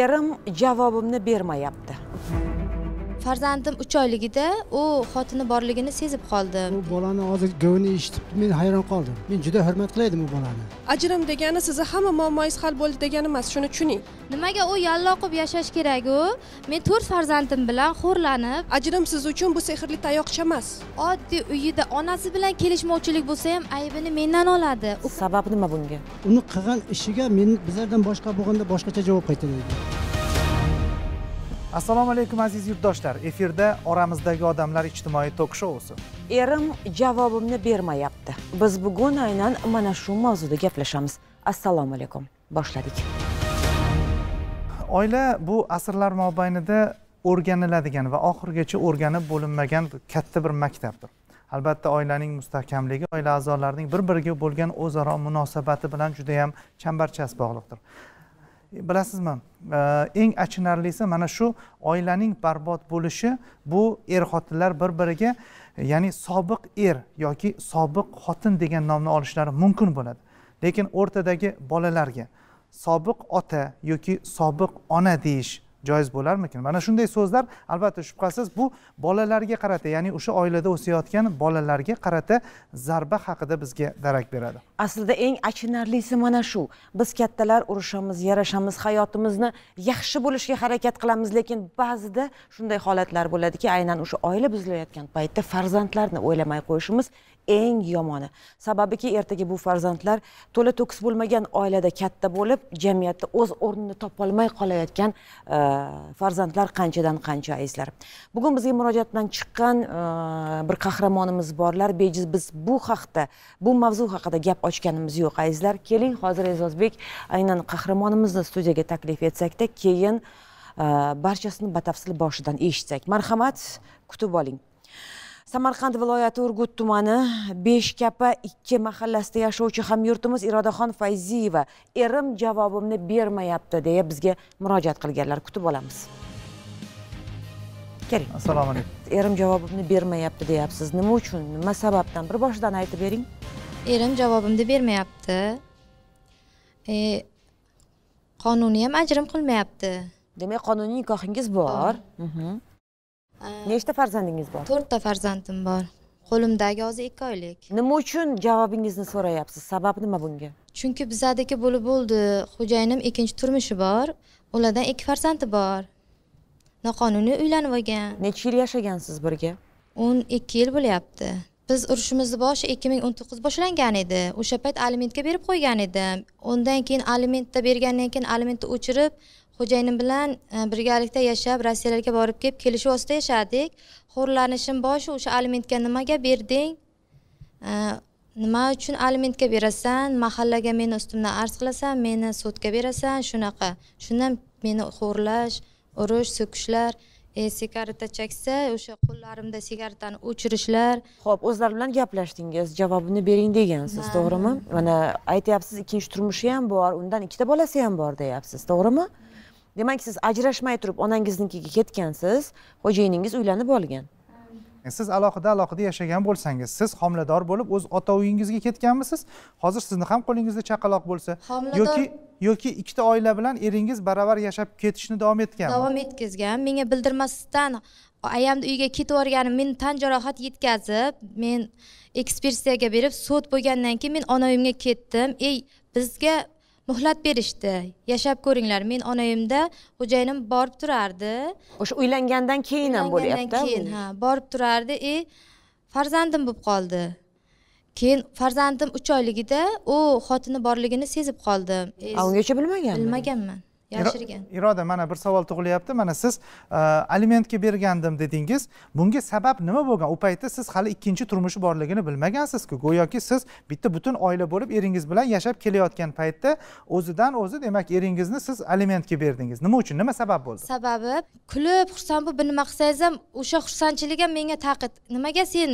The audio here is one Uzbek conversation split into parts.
erim javobimni bermayapti farzandim uch oyligida u xotini borligini sezib qoldi u bolani hozir govni eshitib men hayron qoldim men juda hurmat qilaydim u bolani ajrim degani sizni hamma muammoingiz hal bo'ldi degani emas shuni tushuning nimaga u yalloqib yashash kerak u men to'rt farzandim bilan xo'rlanib ajrim siz uchun bu sehrli tayoqcha emas oddiy uyida onasi bilan kelishmovchilik bo'lsa ham aybini mendan oladi sababi nima bunga uni qilgan ishiga men bizlardan boshqa bo'lganda boshqacha javob qaytaraydi assalomu alaykum aziz yurtdoshlar efirda oramizdagi odamlar ijtimoiy tok shousi erim javobimni bermayapti biz bugun aynan mana shu mavzuda gaplashamiz assalomu alaykum boshladik oila bu asrlar mobaynida o'rganiladigan va oxirigacha o'rganib bo'linmagan katta bir maktabdir albatta oilaning mustahkamligi oila a'zolarining bir biriga bo'lgan o'zaro munosabati bilan judayam chambarchas bog'liqdir bilasizmi eng achinarlisi mana shu oilaning barbod bo'lishi bu er xotinlar bir biriga ya'ni sobiq er yoki sobiq xotin degan nomni olishlari mumkin bo'ladi lekin o'rtadagi bolalarga sobiq ota yoki sobiq ona deyish joiz bo'larmikan mana shunday so'zlar albatta shubhasiz bu bolalarga qarata ya'ni o'sha oilada o'sayotgan bolalarga qarata zarba haqida bizga darak beradi aslida eng achinarlisi mana shu biz kattalar urushamiz yarashamiz hayotimizni yaxshi bo'lishga harakat qilamiz lekin ba'zida shunday holatlar bo'ladiki aynan o'sha oila buzilayotgan paytda farzandlarni o'ylamay qo'yishimiz eng yomoni sababiki ertaga bu farzandlar to'la to'kis bo'lmagan oilada katta bo'lib jamiyatda o'z o'rnini topolmay qolayotgan e, farzandlar qanchadan qancha azizlar bugun bizga murojaat bilan chiqqan e, bir qahramonimiz borlar bejiz biz bu haqda bu mavzu haqida gap ochganimiz yo'q azizlar keling hozir e'zozbek aynan qahramonimizni studiyaga taklif etsakda keyin e, barchasini batafsil boshidan eshitsak marhamat kutib oling samarqand viloyati urgut tumani beshkapa ikki mahallasida yashovchi hamyurtimiz irodaxon fayziyeva erim javobimni bermayapti deya bizga murojaat qilganlar kutib olamiz keling assalomu alaykum erim javobimni bermayapti deyapsiz nima uchun nima sababdan bir boshidan aytib bering erim javobimni bermayapti e, qonuniy ham ajrim qilmayapti demak qonuniy nikohingiz bor nechta farzandingiz bor to'rtta farzandim bor qo'limdagi hozir ikki oylik nima uchun javobingizni so'rayapsiz sabab nima bunga chunki bizadiki bo'lib bo'ldi xo'jayinim ikkinchi turmushi bor ulardan ikki farzandi bor noqonuniy uylanib olgan necha yil yashagansiz birga o'n ikki yil bo'lyapti biz urushimizni boshi ikki ming o'n to'qqiz boshlangan edi o'sha payt alimentga berib qo'ygan edim undan keyin alimentda bergandan keyin alimentni o'chirib xo'jayinim bilan e, birgalikda yashab rossiyalarga borib kelib kelishuv ostida yashadik xo'rlanishim shu o'sha alimentga nimaga berding e, nima uchun alimentga berasan mahallaga meni ustimdan arz qilasan meni sudga berasan shunaqa shundan meni xo'rlash urish so'kishlar e, sigareta cheksa o'sha qo'llarimda sigaretani o'chirishlar ho'p o'zlari bilan gaplashdingiz javobini bering degansiz to'g'rimi mana aytyapsiz ikkinchi turmushi ham bor undan ikkita bolasi ham bor deyapsiz to'g'rimi demak siz ajrashmay turib onangiznikiga ketgansiz xo'jayiningiz uylanib olgan e, siz alohida alohida yashagan bo'lsangiz siz homilador bo'lib o'z ota uyingizga ketganmisiz hozir sizni ham qo'lingizda chaqaloq bo'lsa yoki yoki ikkita oila bilan eringiz baravar yashab ketishni davom etgan davom etkazgan menga bildirmasdan ayamni uyiga ketib yuborgani meni tan jarohat yetkazib men ekspertizaga berib sud bo'lgandan keyin men ona uyimga ketdim ey bizga muhlat berishdi yashab ko'ringlar men onamda xo'jayinim borib turardi o'sha uylangandan keyin ham bo'lyapti keyin ha borib turardi и e, farzandim bo'lib qoldi keyin farzandim uch oyligida u xotini borligini sezib qoldim e, a ungacha bilmaganman bilmaganman yashirgan iroda mana bir savol tug'ilyapti mana siz e, alimentga bergandim dedingiz bunga sabab nima bo'lgan u paytda siz hali ikkinchi turmushi borligini bilmagansizku go'yoki siz bitta butun oila bo'lib eringiz bilan yashab kelayotgan paytda o'zidan o'zi demak eringizni siz alimentga berdingiz nima uchun nima sabab bo'ldi sababi kulib xursand bo'lib nima qilsangiz ham o'sha xursandchilik ham menga taqid nimaga sen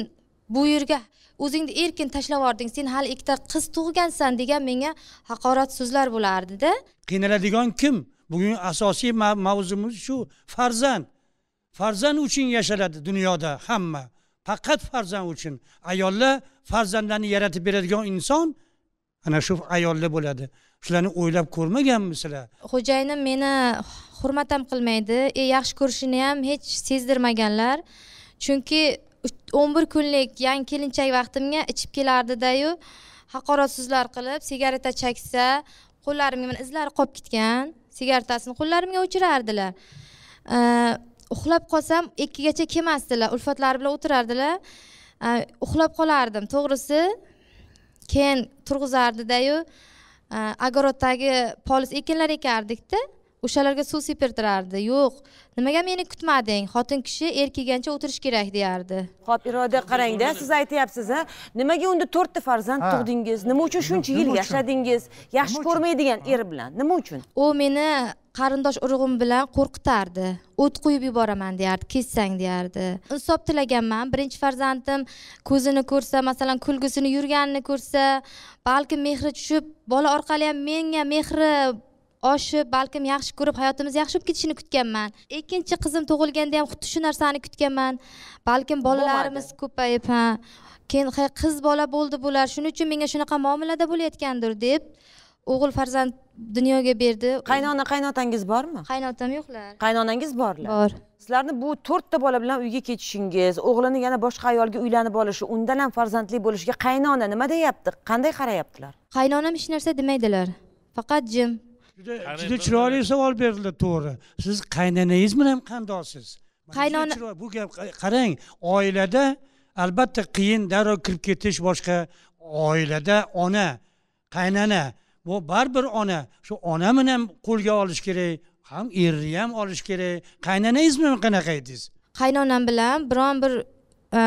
bu yerga o'zingni erkin tashlab yubording sen hali ikkita qiz tug'gansan degan menga haqorat so'zlar bo'lardida qiynaladigan kim bugungi asosiy mavzumiz shu farzand farzand uchun yashaladi dunyoda hamma faqat farzand uchun ayollar farzandlarni yaratib beradigan inson ana shu ayollar bo'ladi shularni o'ylab ko'rmaganmisizlar xo'jayinim meni hurmat ham qilmaydi e, yaxshi ko'rishini ham hech sezdirmaganlar chunki o'n bir kunlik yangi kelinchak vaqtimga ichib kelardidayu haqorat so'zlar qilib sigareta chaksa qo'llarimga mana izlari qolib ketgan sigaretasini qo'llarimga o'chirardilar uxlab qolsam ikkigacha kelmasdilar ulfatlari bilan o'tirardilar uxlab qolardim to'g'risi keyin turg'izardidayu ogoroddagi polis ekinlar ekardikda o'shalarga suv sepirtirardi yo'q nimaga meni kutmading xotin kishi er kelgancha o'tirish kerak deyardi hop iroda qarangda siz aytyapsiz a nimaga unda to'rtta farzand tug'dingiz nima uchun shuncha yil yashadingiz yaxshi ko'rmaydigan er bilan nima uchun u meni qarindosh urug'im bilan qo'rqitardi o't qo'yib yuboraman deyardi kessang deyardi insof tilaganman birinchi farzandim ko'zini ko'rsa masalan kulgisini yurganini ko'rsa balkim mehri tushib bola orqali ham menga mehri oshib balkim yaxshi ko'rib hayotimiz yaxshi bo'lib ketishini kutganman ikkinchi qizim tug'ilganda ham xuddi shu narsani kutganman balkim bolalarimiz ko'payib ha keyin qiz bola bo'ldi bular shuning uchun menga shunaqa muomalada bo'layotgandir deb o'g'il farzand dunyoga berdi qaynona qaynotangiz bormi qaynotam yo'qlar qaynonangiz borlar bor sizlarni bu to'rtta bola bilan uyga ketishingiz o'g'lini yana boshqa ayolga uylanib olishi undan ham farzandli bo'lishiga qaynona nima deyapti qanday qarayaptilar qaynonam hech narsa demaydilar faqat jim juda juda chiroyli savol berdilar to'g'ri siz qaynonangiz bilan qandoqsiz qaynona bu gap qarang oilada albatta qiyin darrov kirib ketish boshqa oilada ona qaynona bu baribir ona shu ona bilan qo'lga olish kerak ham erni ham olish kerak qaynonangiz bilan qanaqa edingiz qaynonam bilan biron bir e,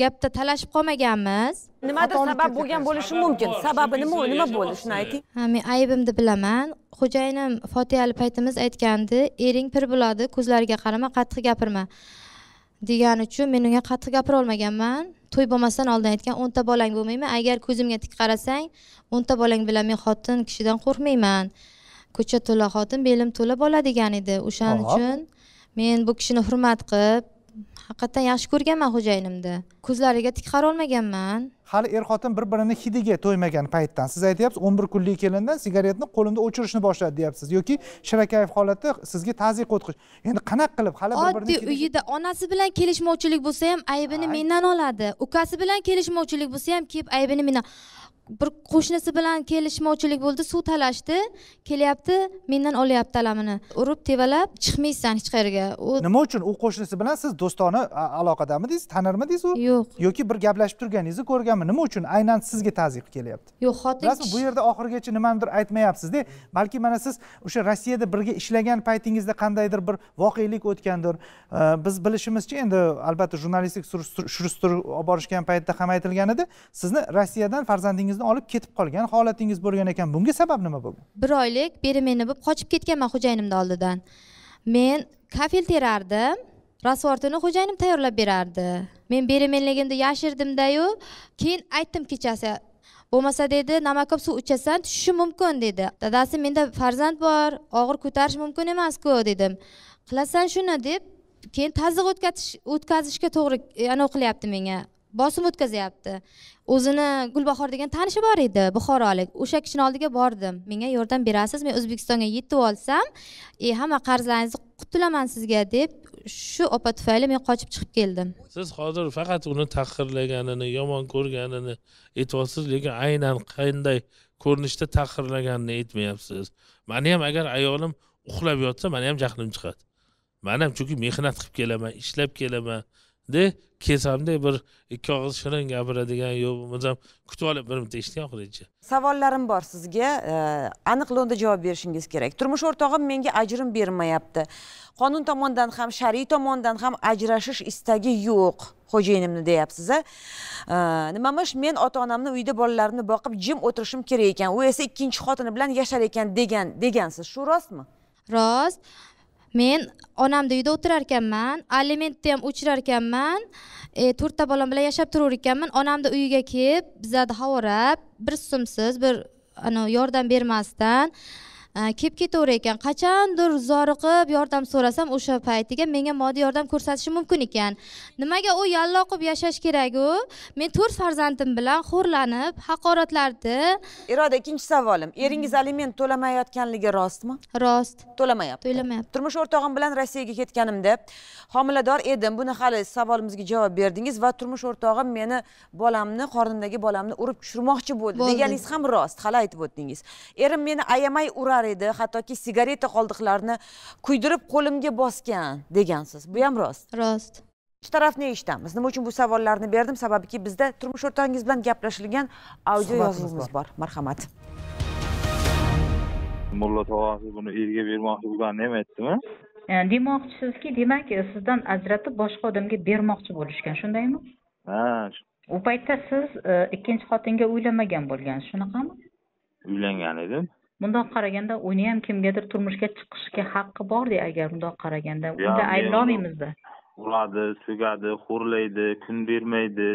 gapda talashib qolmaganmiz nimadir sabab bo'lgan bo'lishi mumkin sababi nima nima bo'ldi shuni ayting ha men aybimni bilaman xo'jayinim fotihali paytimiz aytgandi ering pir bo'ladi ko'zlariga qarama qattiq gapirma degani uchun men unga qattiq gapira olmaganman to'y bo'lmasdan oldin aytgan o'nta bolang bo'lmaymi agar ko'zimga tik qarasang o'nta bolang bilan men xotin kishidan qo'rqmayman ko'cha to'la xotin belim to'la bola degan edi o'shaning uchun men bu kishini hurmat qilib haqiqatdan yaxshi ko'rganman xo'jayinimni ko'zlariga tik qarolmaganman hali er xotin bir birini hidiga to'ymagan paytdan siz aytyapsiz o'n bir kunlik kelindan sigaretni qo'limda o'chirishni boshladi deyapsiz yoki shirakayev holatda sizga tazyiq o'tqish endi qanaqa qilib hali bir birini oddiy uyida onasi bilan kelishmovchilik bo'lsa ham aybini mendan oladi ukasi bilan kelishmovchilik bo'lsa ham kelib aybini mendan bir qo'shnisi bilan kelishmovchilik bo'ldi suv talashdi kelyapti mendan olyapti alamini urib tevalab chiqmaysan hech qayerga u nima uchun u qo'shnisi bilan siz do'stona aloqadamidingiz tanirmidingiz u yo'q yoki bir gaplashib turganingizni ko'rganmi nima uchun aynan sizga tazyiq kelyapti yo'q xotin bilasizmi bu yerda oxirigacha nimanidir aytmayapsizda balki mana siz o'sha rossiyada birga ishlagan paytingizda qandaydir bir voqelik o'tgandir biz bilishimizcha endi albatta jurnalistik surishtiruv olib borishgan paytda ham aytilgan edi sizni rossiyadan farzandingiz mablag'ingizni olib ketib qolgan holatingiz bo'lgan ekan bunga sabab nima bo'lgan bir oylik беременный bo'lib qochib ketganman xo'jayinimni oldidan men kafel terardim rasvortini xo'jayinim tayyorlab berardi men beremenligimni yashirdimdayu keyin aytdim kechasi bo'lmasa dedi namakob suv ichasan tushishi mumkin dedi dadasi menda farzand bor og'ir ko'tarish mumkin emasku dedim qilasan shuni deb keyin tazyiq o'tkazishga to'g'ri anavi qilyapti menga bosim o'tkazyapti o'zini gulbahor degan tanishi bor edi buxorolik o'sha kishini oldiga bordim menga yordam berasiz men o'zbekistonga yetib olsam e, hamma qarzlaringizni qutulaman sizga deb shu opa tufayli men qochib chiqib keldim siz hozir faqat uni tahqirlaganini yomon ko'rganini aytyapsiz lekin aynan qanday ko'rinishda tahqirlaganini aytmayapsiz mani ham agar ayolim uxlab yotsa mani ham jahlim chiqadi man ham chunki mehnat qilib kelaman ishlab kelaman de kelsamda bir ikki og'iz shirin gapiradigan yo bo'lmasam kutib olib bir bitta eshitgan oxirigacha savollarim bor sizga aniq lo'nda javob berishingiz kerak turmush o'rtog'im menga ajrim bermayapti qonun tomonidan ham shar'iy tomondan ham ajrashish istagi yo'q xo'jayinimni deyapsiz a nimamish men ota onamni uyda bolalarimni boqib jim o'tirishim kerak ekan u esa ikkinchi xotini bilan yashar ekan degan degansiz shu rostmi rost men onamni uyida o'tirar ekanman alimentni ham o'chirar ekanman e, to'rtta bolam bilan yashab turaver ekanman onamni uyiga kelib bizlarni havorab bir so'msiz bir anavi yordam bermasdan kelib ketaver ekan qachondir zoriqib yordam so'rasam o'sha paytiga menga moddiy yordam ko'rsatishi mumkin ekan nimaga u yallo qilib yashash keraku men to'rt farzandim bilan xo'rlanib haqoratlarni iroda ikkinchi savolim eringiz aliment to'lamayotganligi rostmi rost to'lamayapti to'lamayapti turmush o'rtog'im bilan rossiyaga ketganimda homilador edim buni hali savolimizga javob berdingiz va turmush o'rtog'im meni bolamni qornimdagi bolamni urib tushirmoqchi bo'ldi deganingiz ham rost hali aytib o'tdingiz erim meni ayamay urar qilar edi hattoki sigareta qoldiqlarini kuydirib qo'limga bosgan degansiz bu ham rost rost ikki tarafni eshitamiz nima uchun bu savollarni berdim sababiki bizda turmush o'rtog'ingiz bilan gaplashilgan audio yozuvimiz bor marhamat mulla tog'asi buni erga bermoqchi bo'lganini ham aytdimi e, demoqchisizki demak sizdan ajratib boshqa odamga bermoqchi bo'lishgan shundaymi ha u paytda siz e, ikkinchi xotinga uylanmagan bo'lgansiz shunaqami uylangan edim mundoq qaraganda uni ham kimgadir turmushga chiqishga haqqi borda agar mundoq qaraganda unda ayblolmaymizda uradi so'kadi xo'rlaydi kun bermaydi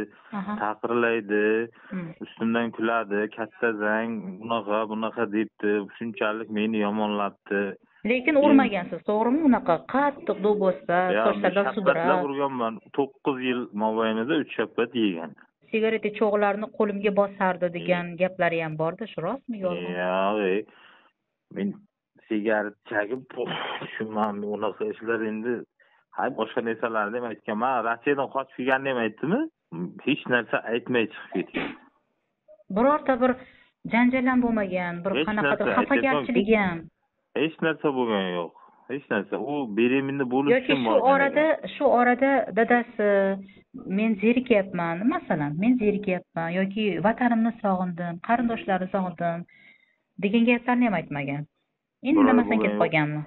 taqirlaydi hmm. ustimdan kuladi katta zang bunaqa bunaqa debdi shunchalik meni yomonlabdi lekin urmagansiz to'g'rimi unaqa qattiq do'pposlab sochlardan sudrab urganman to'qqiz yil mobaynida uch shapat yegan sigareta cho'g'larini qo'limga bosardi degan hmm. gaplari ham borda shu rostmi yo'qmi yo'q men sigaret chagib tushunmadim unaqa ishlar endi hay boshqa narsalarni ham aytganman rossiyadan qochib kelganini ham aytdimi hech narsa aytmay chiqib ketgan birorta bir janjal ham bo'lmagan bir qanaqadir xafagarchilik ham hech narsa bo'lgani yo'q hech narsa u беременный bo'lish yoki shu orada shu orada dadasi men zerikyapman masalan men zerikyapman yoki vatanimni sog'indim qarindoshlarimni sog'indim degan gaplarni ham aytmagan endi indamasdan kelib qolganmi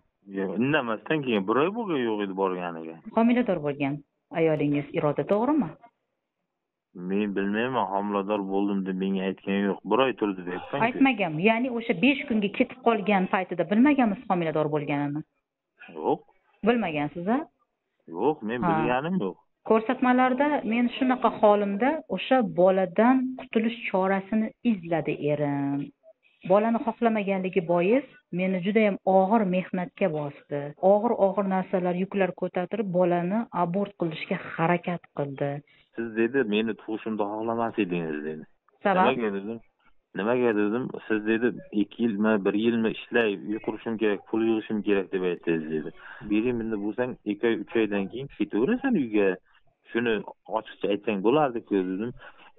indamasdan keyin bir oy bo'lgan yo'q edi borganiga homilador bo'lgan ayolingiz iroda to'g'rimi men bilmayman homilador bo'ldim deb menga aytgan yo'q bir oy turdi deb aytmaganmi ya'ni o'sha besh kunga ketib qolgan paytida bilmaganmisiz homilador bo'lganini yo'q bilmagansiz a yo'q men bilganim yo'q ko'rsatmalarda men shunaqa holimda o'sha boladan qutulish chorasini izladi erim bolani xohlamaganligi bois meni judayam og'ir mehnatga bosdi og'ir og'ir narsalar yuklar ko'tartirib bolani abort qilishga harakat qildi siz dedi meni tug'ishimni xohlamas edingiz dedi sabab dedim nimaga dedim siz dedi ikki yilmi bir yilmi ishlay uy qurishim kerak pul yig'ishim kerak deb aytdingiz dedi bunda bo'lsang ikki oy uch oydan keyin ketaverasan uyga shuni ochiqcha aytsang bo'lardiku dedim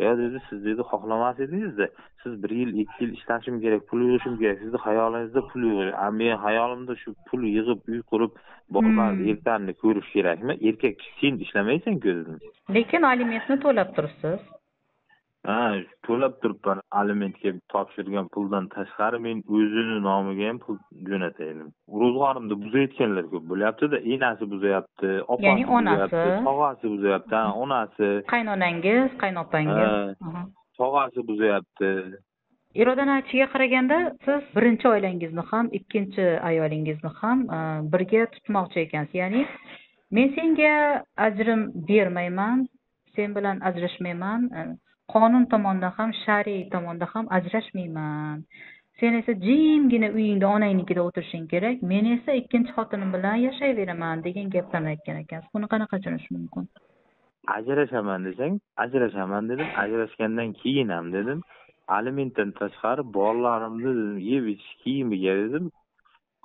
yo dedi siz dedi xohlamas edingizda siz bir yil ikki yil ishlashim kerak pul yig'ishim kerak sizni xayolingizda pul a men hayolimda shu pul yig'ib uy qurib bolalarni hmm. ertani ko'rish kerakmi erkak sen ishlamaysanku dedim lekin alimentni to'lab turibsiz ha to'lab turibman alimentga topshirgan puldan tashqari men o'zini nomiga ham pul jo'nataylim ro'zg'orimni buzayotganlar ko'p bo'lyaptida enasi buzyapti opasi ya'ni onasi tog'asi buzyapti ha onasi qaynonangiz qaynopangiz tog'asi buzyapti irodani aytishiga qaraganda siz birinchi oilangizni ham ikkinchi ayolingizni ham e, birga tutmoqchi ekansiz ya'ni men senga ajrim bermayman sen bilan ajrashmayman qonun tomonidan ham shar'iy tomonidan ham ajrashmayman sen esa jimgina uyingda onangnikida o'tirishing kerak men esa ikkinchi xotinim bilan yashayveraman degan gaplarni aytgan ekansiz buni qanaqa tushunish mumkin ajrashaman desang ajrashaman dedim ajrashgandan keyin ham dedim alimentdan tashqari bolalarimni dedim yeb ichish kiyimiga dedim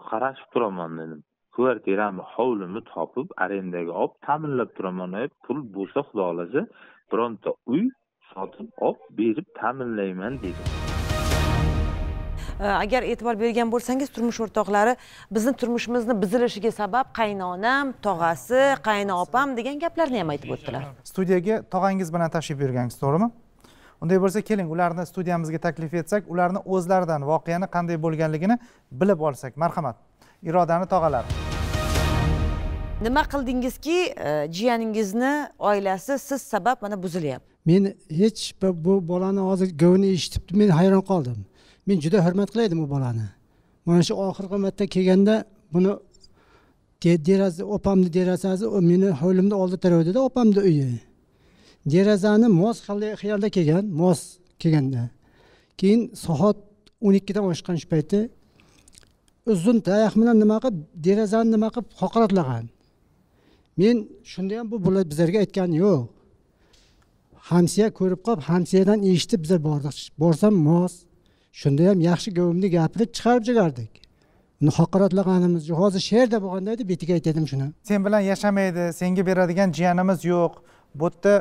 qarashib turaman dedim kvartiramni hovlimni topib arendaga olib ta'minlab turaman pul bo'lsa xudo xohlasa bironta uy sotib olib berib ta'minlayman deydi agar e'tibor bergan bo'lsangiz turmush o'rtoqlari bizni turmushimizni buzilishiga sabab qaynonam tog'asi qaynopam degan gaplarni ham aytib o'tdilar studiyaga tog'angiz bilan tashrif buyurgansiz to'g'rimi unday bo'lsa keling ularni studiyamizga taklif etsak ularni o'zlaridan voqeani qanday bo'lganligini bilib olsak marhamat irodani tog'alari nima qildingizki jiyaningizni oilasi siz sabab mana buzilyapti men hech bu bolani hozir govini eshitib men hayron qoldim men juda hurmat qilaydim u bolani mana shu oxirgi marta kelganda buni deraza opamni derazasi meni hovlimni oldi tarafida opamni uyi derazani mos xiyolda kelgan mos kelganda keyin soat o'n ikkidan oshgan shu payti uzun tayoq bilan nima qilib derazani nima qilib qoqiratlagan men shunda ham bu bular bizlarga aytgani yo'q hamsiya ko'rib qolib hamsiyadan eshitib bizlar bordik borsam mos shunda ham yaxshi gapimni gapirib chiqarib jigardik uni haqoratlaganimiz yo'q hozir shu yerda bo'lganda edi betiga aytadim shuni sen bilan yashamaydi senga beradigan jiyanimiz yo'q bu yerda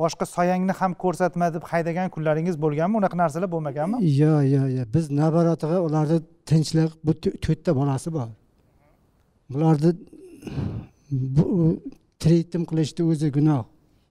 boshqa soyangni ham ko'rsatma deb haydagan kunlaringiz bo'lganmi unaqa narsalar bo'lmaganmi yo'q yo'q yo'q biz наоборотiga ularni tinchlik bu to'rtta bolasi bor bularni tiritim qilishni o'zi gunoh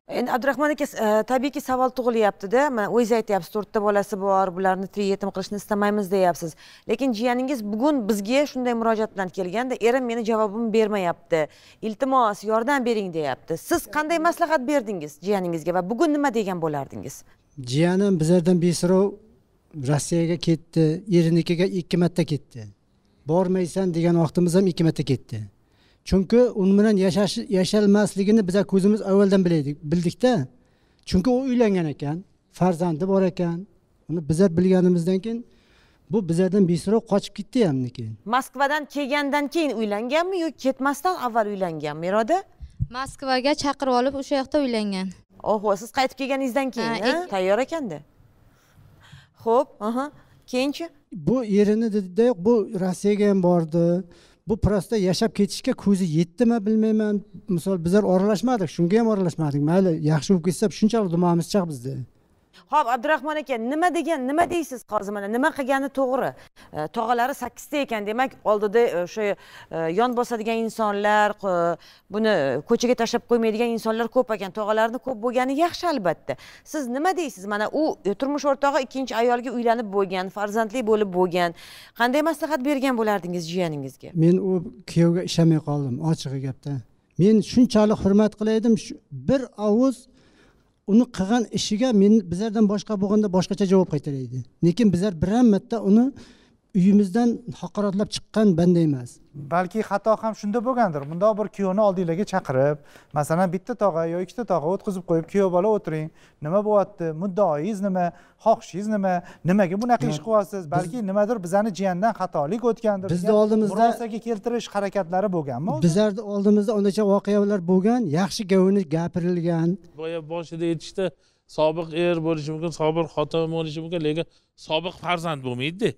endi abdurahmon aka e, tabiiyki savol tug'ilyaptida mana o'zingiz aytyapsiz to'rtta bolasi bor bularni tirik yetim qilishni istamaymiz deyapsiz lekin jiyaningiz bugun bizga shunday murojaat bilan kelganda erim meni javobimni bermayapti iltimos yordam bering deyapti siz qanday maslahat berdingiz jiyaningizga va bugun nima degan bo'lardingiz jiyanim bizlardan besirov rossiyaga ketdi erinikiga ikki marta ketdi bormaysan degan vaqtimiz ham ikki marta ketdi chunki u bilan yashash yashalmasligini biza ko'zimiz avvaldan bilaydik bildikda chunki u uylangan ekan farzandi bor ekan uni bizlar bilganimizdan keyin bu bizlardan besroq qochib ketdi ham keyin moskvadan kelgandan keyin uylanganmi yoki ketmasdan avval uylanganmi iroda moskvaga chaqirib olib o'sha yoqda uylangan oho siz qaytib kelganingizdan keyin tayyor ekanda ho'p aha keyinchi bu erini dedida bu rossiyaga ham bordi bu prosta yashab ketishga ko'zi yetdimi bilmayman misol bizlar oralashmadik shunga ham oralashmadik mayli yaxshi bo'lib ketsa shunchalik dimog'imiz chiq bizda ho'p abdurahmon aka nima degan nima deysiz hozir mana nima qilgani to'g'ri e, tog'alari sakkizta ekan demak oldida e, o'sha e, yon bosadigan insonlar buni ko'chaga tashlab qo'ymaydigan insonlar ko'p ekan tog'alarni ko'p bo'lgani yaxshi albatta siz nima deysiz mana u turmush o'rtog'i ikkinchi ayolga uylanib bo'lgan farzandli bo'lib bo'lgan qanday maslahat bergan bo'lardingiz jiyaningizga men u kuyovga ishlamay qoldim ochig'i gapda men shunchalik hurmat qilaydim bir og'iz оны қылған ішіге мен біздерден басқа болғанда басқаша жауап кайталайды Некен біздер бір мәрте оны uyimizdan haqoratlab chiqqan banda emas balki xato ham shunda bo'lgandir bundoq bir kuyovni oldinglarga chaqirib masalan bitta tog'a yo ikkita tog'a o'tkazib qo'yib kuyov bola o'tiring nima bo'lyapti muddaoyingiz nima xohishingiz nima nimaga bunaqa ish qilyapsiz balki nimadir bizani jiyandan xatolik o'tgandir bizni oldimizda murosaga keltirish harakatlari bo'lganmi bizlarni oldimizda undacha voqealar bo'lgan yaxshi gapini gapirilgan boya boshida aytishdi sobiq er bo'lishi mumkin sobiq xotin bo'lishi mumkin lekin sobiq farzand bo'lmaydida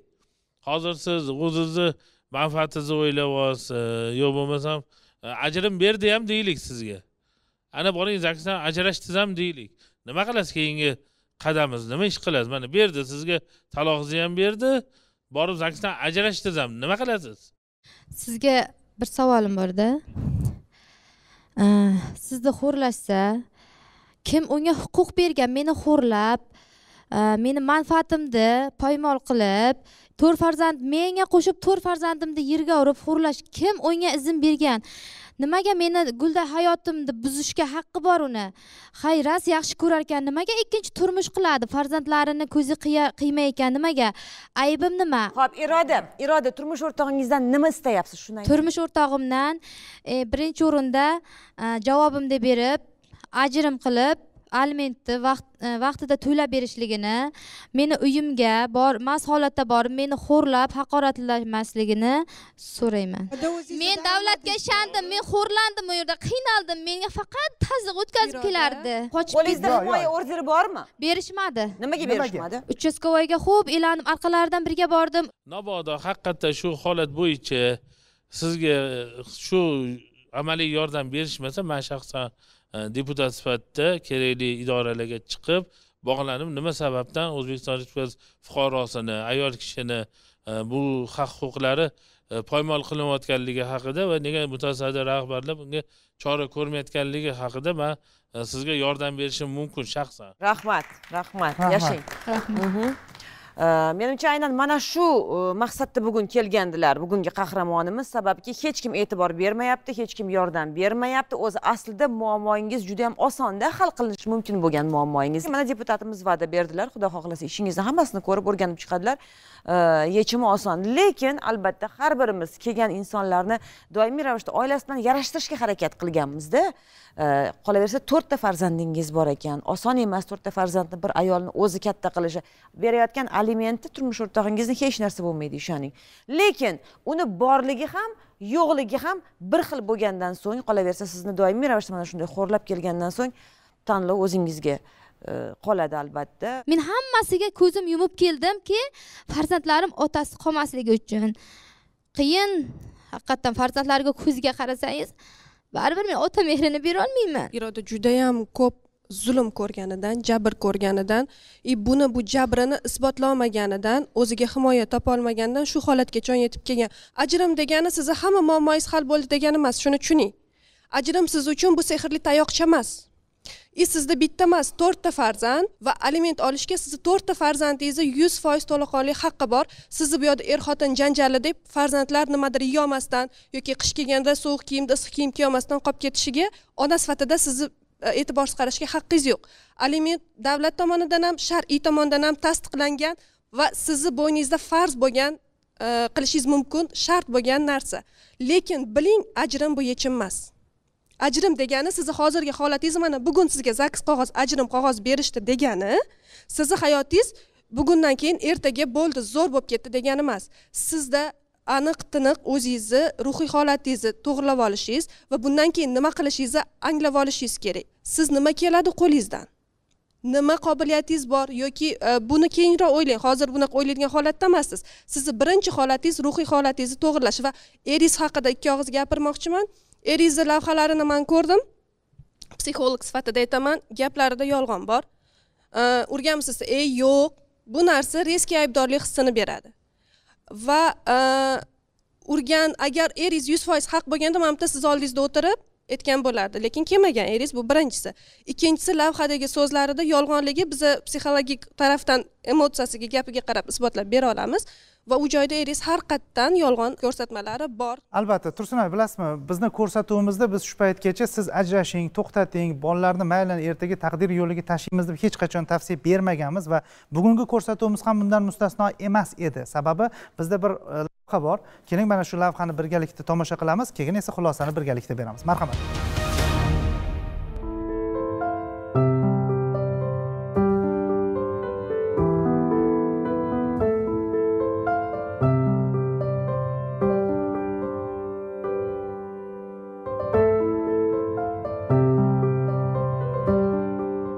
hozir siz o'zizni manfaatingizni olasiz yo bo'lmasam e, ajrim berdi ham deylik sizga ana boring zagsdan ajrashdiz ham deylik nima qilasiz keyingi qadamingiz nima ish qilasiz mana berdi sizga taloqingizni ham berdi borib zagsdan ajrashdiz ham nima qilasiz sizga bir savolim borda e, sizni xo'rlashsa kim unga huquq bergan meni xo'rlab meni manfaatimni poymol qilib to'rt farzand menga qo'shib to'rt farzandimni yerga urib xo'rlash kim unga izn bergan nimaga meni gulda hayotimni buzishga haqqi bor uni hayras yaxshi ko'rar ekan nimaga ikkinchi turmush qiladi farzandlarini ko'zi qiymay ekan nimaga aybim nima ho'p iroda iroda turmush o'rtog'ingizdan nima istayapsiz shuni ayting turmush o'rtog'imdan birinchi o'rinda javobimni berib ajrim qilib alimentni vaqt e, vaqtida to'lab berishligini meni uyimga bor mast holatda borib meni xo'rlab haqoratlamasligini so'rayman men davlatga ishondim men xo'rlandim u yerda qiynaldim menga faqat tazyiq o'tkazib kelardi qochib qo'lingizda himoya orderi bormi berishmadi nimaga berishmadi uchastkavoyga xo'p e'lanib orqalaridan birga bordim mabodo haqiqatdan shu holat bo'yicha sizga shu amaliy yordam berishmasa man shaxsan deputat sifatida kerakli idoralarga chiqib bog'lanib nima sababdan o'zbekiston respublikasi fuqarosini ayol kishini e, bu haq huquqlari e, poymol qilinayotganligi haqida va nega mutasaddi rahbarlar bunga chora ko'rmayotganligi haqida man e, sizga yordam berishim mumkin shaxsan rahmat rahmat yashang rahmat mhm. menimcha aynan mana shu maqsadda bugun kelgandilar bugungi qahramonimiz sababki hech kim e'tibor bermayapti hech kim yordam bermayapti o'zi aslida muammoingiz juda yam osonda hal qilinishi mumkin bo'lgan muammoingiz mana deputatimiz va'da berdilar xudo xohlasa ishingizni hammasini ko'rib o'rganib chiqadilar yechimi oson lekin albatta har birimiz kelgan insonlarni doimiy ravishda oilasidan yarashtirishga harakat qilganmizda qolaversa to'rtta farzandingiz bor ekan oson emas to'rtta farzandni bir ayolni o'zi katta qilishi berayotgan alimentni turmush o'rtog'ingizni hech narsa bo'lmaydi ishoning lekin uni borligi ham yo'qligi ham bir xil bo'lgandan so'ng qolaversa sizni doimiy ravishda mana shunday xo'rlab kelgandan so'ng tanlov o'zingizga e, qoladi albatta men hammasiga ko'zim yumib keldimki farzandlarim otasi qolmasligi uchun qiyin haqiqatdan farzandlarga ko'zga qarasangiz baribir men ota mehrini berolmayman iroda judayam ko'p zulm ko'rganidan jabr ko'rganidan и buni bu jabrini isbotlolmaganidan o'ziga himoya topolmaganidan shu holatgacha yetib kelgan ajrim degani sizni hamma muammoingiz hal bo'ldi degani emas shuni tushuning ajrim siz uchun bu sehrli tayoqcha emas и sizda bitta emas to'rtta farzand va aliment olishga sizni to'rtta farzandingizni yuz foiz to'laqonli haqqi bor sizni bu yoqda er xotin janjali deb farzandlar nimadir yeyolmasdan yoki qish kelganda sovuq kiyimda issiq kiyim kiyolmasdan qolib ketishiga ona sifatida sizni E, e'tibor qarashga haqqingiz yo'q aliment davlat tomonidan ham shar'iy tomondan ham tasdiqlangan va sizni bo'yningizda farz bo'lgan e, qilishingiz mumkin shart bo'lgan narsa lekin biling ajrim bu yechim emas ajrim degani sizni hozirgi holatingiz mana bugun sizga zaks qog'oz ajrim qog'oz berishdi degani sizni hayotingiz bugundan keyin ertaga bo'ldi zo'r bo'lib ketdi degani emas sizda aniq tiniq o'zingizni ruhiy holatingizni to'g'irlab olishingiz va bundan keyin nima qilishingizni anglab olishingiz kerak siz nima keladi qo'lingizdan nima qobiliyatingiz bor yoki e, buni keyinroq o'ylang hozir bunaqa o'ylaydigan holatda emassiz sizni birinchi holatingiz ruhiy holatingizni to'g'irlash va eriz haqida ikki og'iz gapirmoqchiman erizni lavhalarini man ko'rdim psixolog sifatida aytaman gaplarida yolg'on bor e, urganmisiz ey yo'q bu narsa reski aybdorlik hissini beradi va e, urgan agar eringiz yuz foiz haq bo'lganda mana bu yerda sizni oldingizda o'tirib aytgan bo'lardi lekin kelmagan eringiz bu birinchisi ikkinchisi lavhadagi so'zlarida yolg'onligi biza psixologik tarafdan emotsiyasiga gapiga qarab isbotlab bera olamiz va u joyda har qatdan yolg'on ko'rsatmalari bor albatta aka bilasizmi bizni ko'rsatuvimizda biz shu paytgacha siz ajrashing to'xtating bolalarni mayli ertaga taqdir yo'liga tashlaymiz deb hech qachon tavsiya bermaganmiz va bugungi ko'rsatuvimiz ham bundan mustasno emas edi sababi bizda bir e, lavha bor keling mana shu lavhani birgalikda tomosha qilamiz keyin esa xulosani birgalikda beramiz marhamat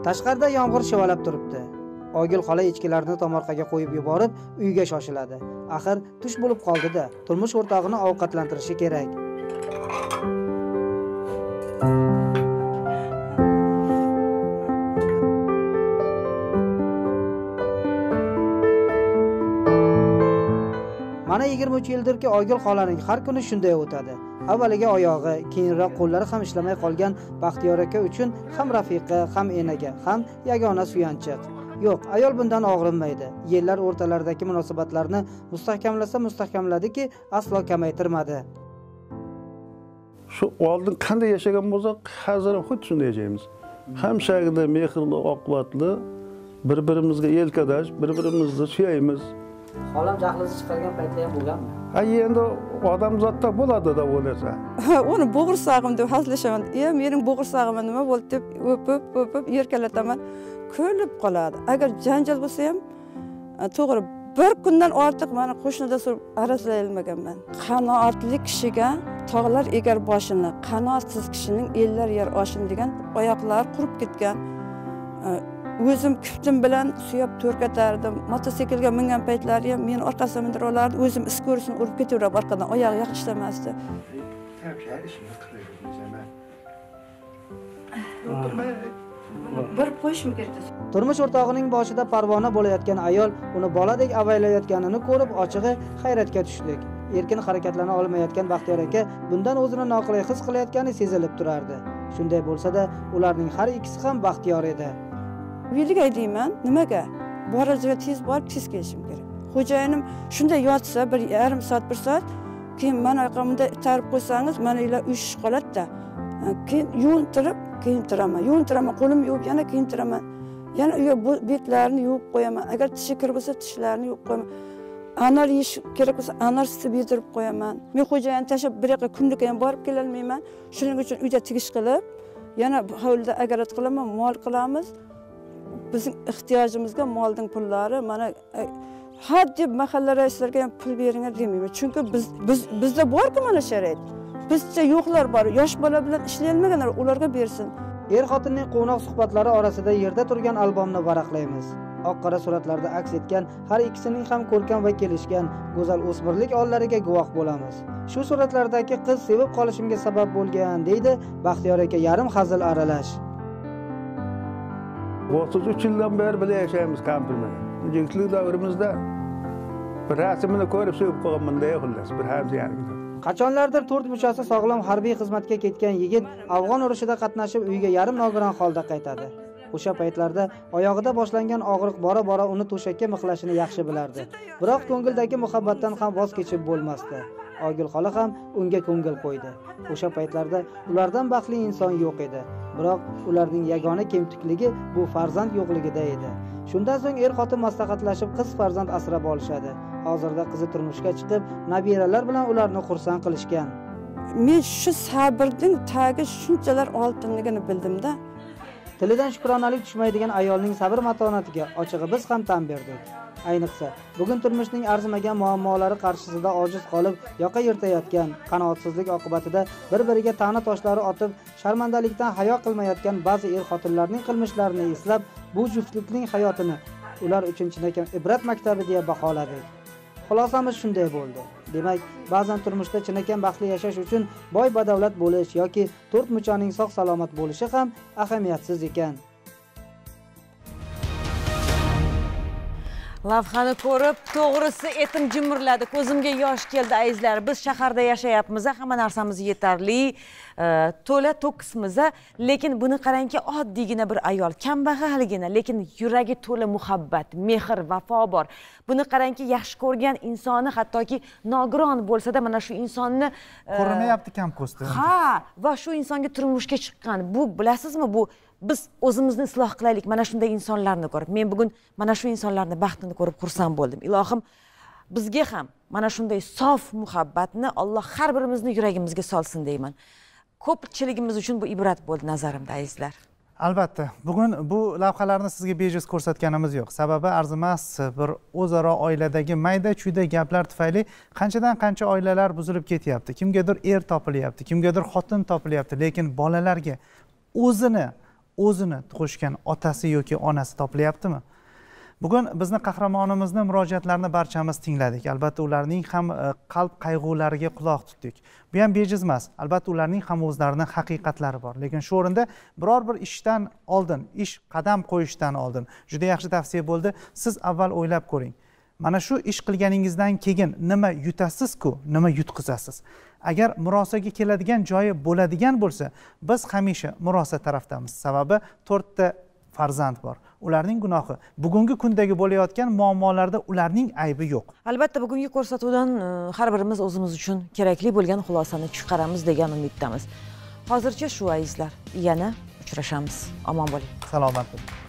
tashqarida yomg'ir shivalab turibdi oygul xola echkilarni tomorqaga qo'yib yuborib uyga shoshiladi axir tush bo'lib qoldida turmush o'rtog'ini ovqatlantirishi kerak uch yildirki oygul xolaning har kuni shunday o'tadi avvaliga oyog'i keyinroq qo'llari ham ishlamay qolgan baxtiyor aka uchun ham rafiqa ham enaga ham yagona suyanchiq yo'q ayol bundan og'rinmaydi yillar o'rtalaridagi munosabatlarni mustahkamlasa mustahkamladiki aslo kamaytirmadi shu oldin qanday yashagan bo'lsak hozir ham xuddi shunday yashaymiz hamshagina mehrli oqibatli bir birimizga yelkadosh bir birimizni suyaymiz xolam jahlingizni chiqargan paytlar ham bo'lganmi ha endi odamzodda bo'ladi deb Ha, uni bo'g'irsog'im deb hazillashaman e mening bo'g'irsog'im nima bo'ldi deb o'pib o'pib erkalataman ko'lib qoladi agar janjal bo'lsa ham e, to'g'ri bir kundan ortiq mana qo'shnida surib aralay olmaganman qanoatli kishiga tog'lar egar boshini qanoatsiz kishining ellar yer oshin degan oyoqlar qurib ketgan e, o'zim kuftim bilan suyab to'rkatardim mototsiklga mingan paytlari ham meni orqasidan mindirib olardi o'zim is ko'rishini urib ketaverardim orqadan oyog'i yoq ishlamasdi bir qo'yishim kerak turmush o'rtog'ining boshida parvona bo'layotgan ayol uni boladek avaylayotganini ko'rib ochig'i hayratga tushdik erkin harakatlana olmayotgan baxtiyor aka bundan o'zini noqulay his qilayotgani sezilib turardi shunday bo'lsa-da ularning har ikkisi ham baxtiyor edi uylik aytayman nimaga borar joyga tez borib tez kelishim kerak xo'jayinim shunday yotsa bir yarim soat bir soat keyin mana yoqqa bunday itarib qo'ysangiz mana ular uyushib qoladida keyin yuvintirib kiyintiraman yuvintiraman qo'limni yuvib yana kiyintiraman yana uya betlarini yuvib qo'yaman agar tishi kir bo'lsa tishlarini yuvib qo'yaman anor yeyish kerak bo'lsa anor sutib yedirib qo'yaman men xo'jayin tashlab bir yoqqa kunlikka ham borib kelolmayman shuning uchun uyda tigish qilib yana hovlida agorat qilaman mol qilamiz bizning ehtiyojimizga molning pullari mana e, hadi mahalla raislariga ham pul beringlar demayman chunki biz biz bizda borku mana sharoit bizcha yo'qlar bor yosh bola bilan ishlayolmaganlar ularga bersin er xotinning quvnoq suhbatlari orasida yerda turgan albomni varaqlaymiz oq qora suratlarda aks etgan har ikkisining ham ko'rkam va kelishgan go'zal o'smirlik onlariga guvoh bo'lamiz shu suratlardagi qiz sevib qolishimga sabab bo'lgan deydi baxtiyor aka yarim hazil aralash 33 yıldan beri birga yashaymiz kampirmen yigitlik davrimizda birhasimini ko'rib sevib qolganman deya bir hamzi yangi qachonlardir to'rt muchasi sog'lom harbiy xizmatga ketgan yigit afg'on urushida qatnashib uyga yarim nogiron holda qaytadi o'sha paytlarda oyog'ida boshlangan og'riq bora bora uni to'shakka mixlashini yaxshi bilardi biroq ko'ngildagi muhabbatdan ham voz kechib bo'lmasdi Ogil xola ham unga ko'ngil qo'ydi. O'sha paytlarda ulardan baxtli inson yo'q edi. Biroq ularning yagona kemtikligi bu farzand yo'qligida edi. Shundan so'ng er-xotin maslahatlashib qiz farzand asrab olishadi. Hozirda qizi turmushga chiqib, nabiralar bilan ularni xursand qilishgan. Men shu sabrning tagi shunchalar oltinligini bildimda. Tilidan shukronalik tushmaydigan ayolning sabr matonatiga ochig'i biz ham tan berdik. ayniqsa bugun turmushning arzimagan muammolari qarshisida ojiz qolib yoqa yirtayotgan qanoatsizlik oqibatida bir biriga tana toshlari otib sharmandalikdan hayo qilmayotgan ba'zi er xotinlarning qilmishlarini eslab bu juftlikning hayotini ular uchun chinakam ibrat maktabi deya baholadik xulosamiz shunday bo'ldi demak ba'zan turmushda chinakam baxtli yashash uchun boy badavlat bo'lish yoki to'rt muchaning sog' salomat bo'lishi ham ahamiyatsiz ekan lavhani ko'rib to'g'risi etim jimirladi ko'zimga yosh keldi azizlar biz shaharda yashayapmiz hamma narsamiz yetarli to'la to'kismiz lekin buni qarangki oddiygina bir ayol kambag'algina lekin yuragi to'la muhabbat mehr vafo bor buni qarangki yaxshi ko'rgan insoni hattoki nogiron bo'lsada mana shu insonni e, ko'rinmayapti kamko'sti ha va shu insonga turmushga chiqqan bu bilasizmi bu biz o'zimizni isloh qilaylik mana shunday insonlarni ko'rib men bugun mana shu insonlarni baxtini ko'rib xursand bo'ldim ilohim bizga ham mana shunday sof muhabbatni alloh har birimizni yuragimizga solsin deyman ko'pchiligimiz uchun bu ibrat bo'ldi nazarimda azizlar albatta bugun bu lavhalarni sizga bejiz ko'rsatganimiz yo'q sababi arzimas bir o'zaro oiladagi mayda chuyda gaplar tufayli qanchadan qancha oilalar buzilib ketyapti kimgadir er topilyapti kimgadir xotin topilyapti lekin bolalarga o'zini o'zini tug'ishgan otasi yoki onasi topilyaptimi bugun bizni qahramonimizni murojaatlarini barchamiz tingladik albatta ularning ham e, qalb qayg'ulariga quloq tutdik bu ham bejiz emas albatta ularning ham o'zlarini haqiqatlari bor lekin shu o'rinda biror bir ishdan oldin ish qadam qo'yishdan oldin juda yaxshi tavsiya bo'ldi siz avval o'ylab ko'ring mana shu ish qilganingizdan keyin nima yutasizku nima yutqizasiz agar murosaga keladigan joyi bo'ladigan bo'lsa biz hamisha murosa tarafdamiz sababi to'rtta farzand bor ularning gunohi bugungi kundagi bo'layotgan muammolarda ularning aybi yo'q albatta bugungi ko'rsatuvdan e, har birimiz o'zimiz uchun kerakli bo'lgan xulosani chiqaramiz degan umiddamiz hozircha shu azizlar yana uchrashamiz omon bo'ling salomat bo'ling